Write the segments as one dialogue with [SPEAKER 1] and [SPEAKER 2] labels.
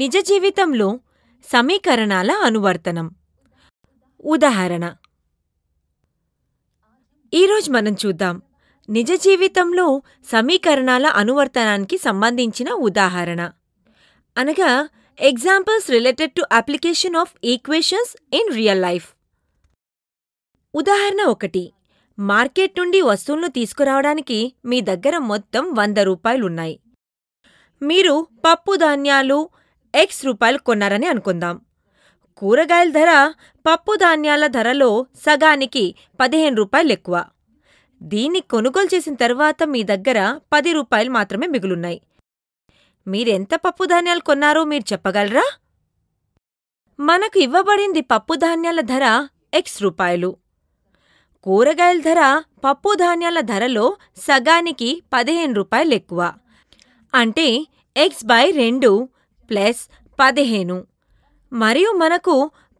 [SPEAKER 1] నిజ జీవితంలో సమీకరణాల అనువర్తనం ఉదాహరణ ఈరోజు మనం చూద్దాం నిజ జీవితంలో సమీకరణాల అనువర్తనానికి సంబంధించిన ఉదాహరణ అనగా examples related to application of equations in real life ఉదాహరణ ఒకటి మార్కెట్ నుండి వస్తువులను తీసుకురావడానికి మీ దగ్గర మొత్తం వంద రూపాయలున్నాయి మీరు పప్పు ధాన్యాలు ఎక్స్ రూపాయలు కొన్నారని అనుకుందాం కూరగాయల ధర పప్పు ధాన్యాల ధరలో సగానికి పదిహేను రూపాయలు ఎక్కువ దీన్ని కొనుగోలు చేసిన తర్వాత మీ దగ్గర పది రూపాయలు మాత్రమే మిగులున్నాయి మీరెంత పప్పు ధాన్యాలు కొన్నారో మీరు చెప్పగలరా మనకు ఇవ్వబడింది పప్పు ధాన్యాల ధర ఎక్స్ రూపాయలు కూరగాయల ధర పప్పు ధాన్యాల ధరలో సగానికి పదిహేను రూపాయలు ఎక్కువ అంటే ఎక్స్ బై రెండు ప్లస్ పదిహేను మరియు మనకు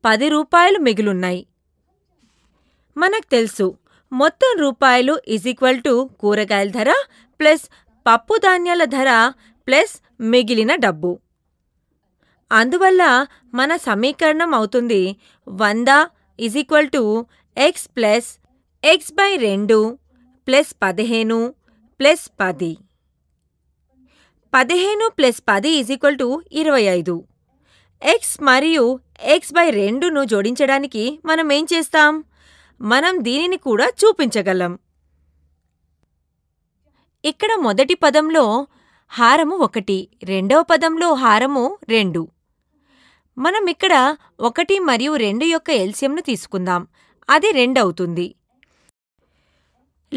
[SPEAKER 1] పది రూపాయలు మిగులున్నాయి మనకు తెలుసు మొత్తం రూపాయలు ఈజ్ ఈక్వల్ టు కూరగాయల ధర ప్లస్ పప్పు ధాన్యాల ధర ప్లస్ మిగిలిన డబ్బు అందువల్ల మన సమీకరణం అవుతుంది వంద is equal to x plus x by రెండు ప్లస్ పదిహేను ప్లస్ పది పదిహేను ప్లస్ పది ఈజ్ ఈక్వల్ టు ఇరవై ఐదు ఎక్స్ మరియు ఎక్స్ బై రెండును జోడించడానికి మనం ఏం చేస్తాం మనం దీనిని కూడా చూపించగలం ఇక్కడ మొదటి పదంలో హారము ఒకటి రెండవ పదంలో హారము రెండు మనం ఇక్కడ ఒకటి మరియు రెండు యొక్క ఎల్సియంను తీసుకుందాం అది రెండవుతుంది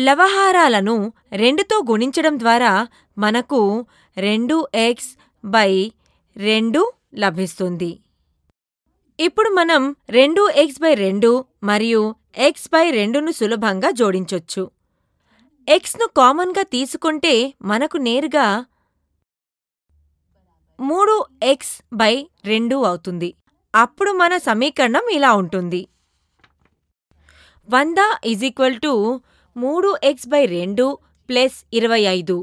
[SPEAKER 1] లవహారాలను రెండుతో గుణించడం ద్వారా మనకు రెండు ఎక్స్ బై రెండు లభిస్తుంది ఇప్పుడు మనం రెండు ఎక్స్ బై రెండు మరియు ఎక్స్ బై రెండును సులభంగా జోడించొచ్చు ఎక్స్ను కామన్గా తీసుకుంటే మనకు నేరుగా మూడు ఎక్స్ బై రెండు అవుతుంది అప్పుడు మన సమీకరణం ఇలా ఉంటుంది వంద ఈజ్ ఈక్వల్ టు మూడు ఎక్స్ బై రెండు ప్లస్ ఇరవై ఐదు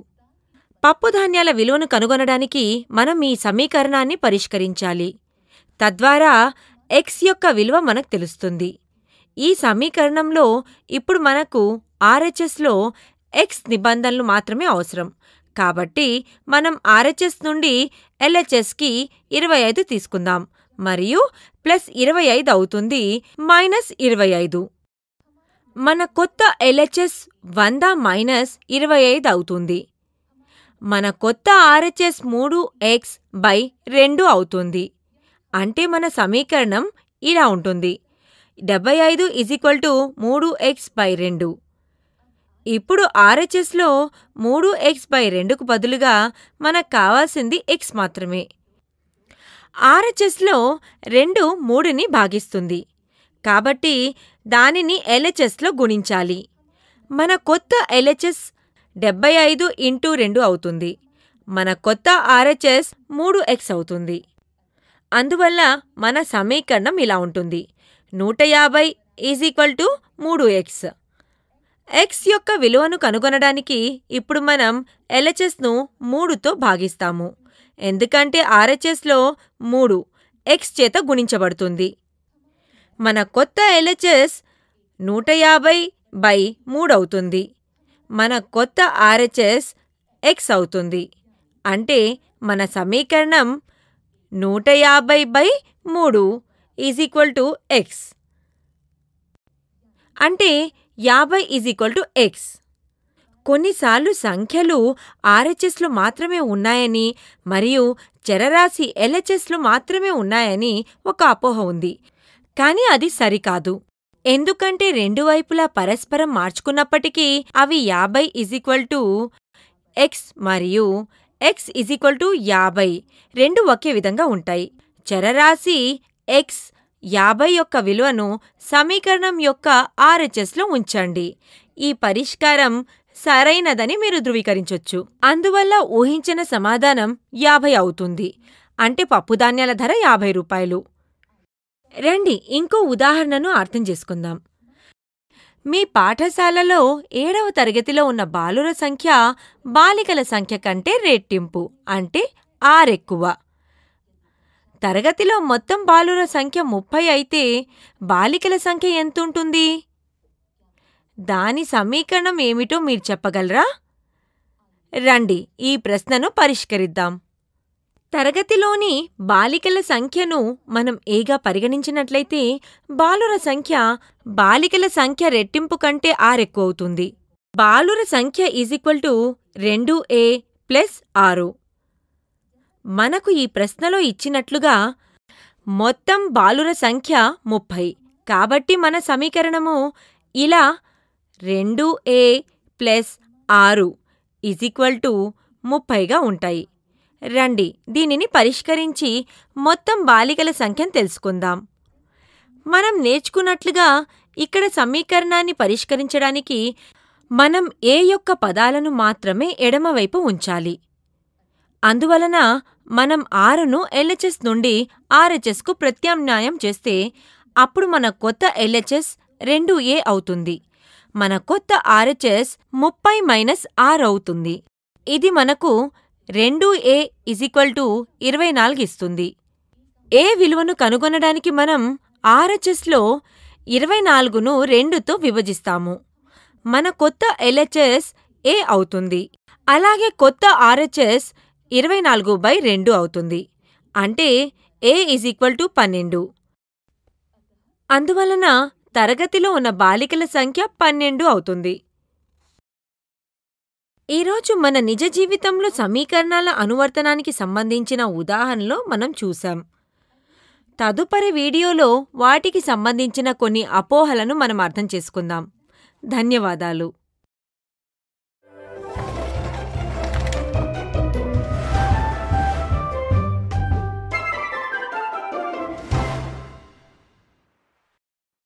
[SPEAKER 1] పప్పుధాన్యాల విలువను కనుగొనడానికి మనం ఈ సమీకరణాన్ని పరిష్కరించాలి తద్వారా ఎక్స్ యొక్క విలువ మనకు తెలుస్తుంది ఈ సమీకరణంలో ఇప్పుడు మనకు ఆర్హెచ్ఎస్లో ఎక్స్ నిబంధనలు మాత్రమే అవసరం కాబట్టి మనం ఆర్హెచ్ఎస్ నుండి ఎల్హెచ్ఎస్కి ఇరవై ఐదు తీసుకుందాం మరియు ప్లస్ ఇరవై ఐదు అవుతుంది మైనస్ ఇరవై ఐదు మన కొత్త ఎల్హెచ్ఎస్ వంద మైనస్ ఇరవై ఐదు అవుతుంది మన కొత్త ఆర్హెచ్ఎస్ మూడు ఎక్స్ బై రెండు అవుతుంది అంటే మన సమీకరణం ఇలా ఉంటుంది డెబ్బై ఐదు ఇజ్ ఈక్వల్ టు మూడు ఎక్స్ బై రెండు ఇప్పుడు ఆర్హెచ్ఎస్లో మూడు ఎక్స్ బై రెండుకు బదులుగా మనకు కావాల్సింది ఎక్స్ మాత్రమే ఆర్హెచ్ఎస్లో రెండు మూడుని భాగిస్తుంది కాబట్టి దానిని ఎల్హెచ్ఎస్లో గుణించాలి మన కొత్త ఎల్హెచ్ఎస్ డెబ్బై ఐదు ఇంటూ రెండు అవుతుంది మన కొత్త ఆర్హెచ్ఎస్ మూడు ఎక్స్ అవుతుంది అందువల్ల మన సమీకరణం ఇలా ఉంటుంది నూట యాభై ఈజ్ ఈక్వల్ టు మూడు ఎక్స్ ఎక్స్ యొక్క విలువను కనుగొనడానికి ఇప్పుడు మనం ఎల్హెచ్ఎస్ను మూడుతో భాగిస్తాము ఎందుకంటే ఆర్హెచ్ఎస్లో మూడు ఎక్స్ చేత గుణించబడుతుంది మన కొత్త ఎల్హెచ్ఎస్ నూట యాభై బై మూడవుతుంది మన కొత్త ఆర్హెచ్ఎస్ ఎక్స్ అవుతుంది అంటే మన సమీకరణం నూట యాభై బై మూడు ఈజ్ ఈక్వల్ టు ఎక్స్ అంటే యాభై ఈజ్ ఈక్వల్ టు ఎక్స్ కొన్నిసార్లు సంఖ్యలు ఆర్హెచ్ఎస్లు మాత్రమే ఉన్నాయని మరియు చరరాశి ఎల్హెచ్ఎస్లు మాత్రమే ఉన్నాయని ఒక అపోహ ఉంది కాని అది సరికాదు ఎందుకంటే రెండు వైపులా పరస్పరం మార్చుకున్నప్పటికీ అవి యాభై ఈజీక్వల్ టు ఎక్స్ మరియు ఎక్స్ ఈజీక్వల్ టు యాభై రెండు ఒకే విధంగా ఉంటాయి చరరాశి ఎక్స్ యాభై యొక్క విలువను సమీకరణం యొక్క ఆర్హెచ్ఎస్లో ఉంచండి ఈ పరిష్కారం సరైనదని మీరు ధృవీకరించొచ్చు అందువల్ల ఊహించిన సమాధానం యాభై అవుతుంది అంటే పప్పుధాన్యాల ధర యాభై రూపాయలు రండి ఇంకో ఉదాహరణను అర్థం చేసుకుందాం మీ పాఠశాలలో ఏడవ తరగతిలో ఉన్న బాలుర సంఖ్య బాలికల సంఖ్య కంటే రెట్టింపు అంటే ఆరెక్కువ తరగతిలో మొత్తం బాలుర సంఖ్య ముప్పై అయితే బాలికల సంఖ్య ఎంతుంటుంది దాని సమీకరణం ఏమిటో మీరు చెప్పగలరా రండి ఈ ప్రశ్నను పరిష్కరిద్దాం తరగతిలోని బాలికల సంఖ్యను మనం ఏగా పరిగణించినట్లయితే బాలుర సంఖ్య బాలికల సంఖ్య రెట్టింపు కంటే ఆరెక్కువవుతుంది బాలుర సంఖ్య ఈజీక్వల్ టు రెండు ఏ ప్లస్ ఆరు మనకు ఈ ప్రశ్నలో ఇచ్చినట్లుగా మొత్తం బాలుర సంఖ్య ముప్పై కాబట్టి మన సమీకరణము ఇలా రెండు ఏ ప్లస్ ఆరు ఈజీక్వల్ టు ముప్పైగా ఉంటాయి రండి దీనిని పరిష్కరించి మొత్తం బాలికల సంఖ్యను తెలుసుకుందాం మనం నేర్చుకున్నట్లుగా ఇక్కడ సమీకరణాన్ని పరిష్కరించడానికి మనం ఏ యొక్క పదాలను మాత్రమే ఎడమవైపు ఉంచాలి అందువలన మనం ఆరును ఎల్హెచ్ఎస్ నుండి ఆర్హెచ్ఎస్కు ప్రత్యామ్నాయం చేస్తే అప్పుడు మన కొత్త ఎల్హెచ్ఎస్ రెండు ఏ అవుతుంది మన కొత్త ఆర్హెచ్ఎస్ ముప్పై మైనస్ ఆర్ అవుతుంది ఇది మనకు రెండు ఏ ఇజిక్వల్ టు ఇరవై నాలుగు ఇస్తుంది ఏ విలువను కనుగొనడానికి మనం ఆర్హెచ్ఎస్లో ఇరవై నాలుగును రెండుతో విభజిస్తాము మన కొత్త ఎల్హెచ్ఎస్ ఏ అవుతుంది అలాగే కొత్త ఆర్హెచ్ఎస్ ఇరవై నాలుగు బై రెండు అవుతుంది అంటే ఏ ఈజ్ ఈక్వల్ టు పన్నెండు అందువలన తరగతిలో ఉన్న బాలికల సంఖ్య పన్నెండు అవుతుంది ఈరోజు మన నిజ జీవితంలో సమీకరణాల అనువర్తనానికి సంబంధించిన ఉదాహరణలో మనం చూసాం తదుపరి వీడియోలో వాటికి సంబంధించిన కొన్ని అపోహలను మనం అర్థం చేసుకుందాం ధన్యవాదాలు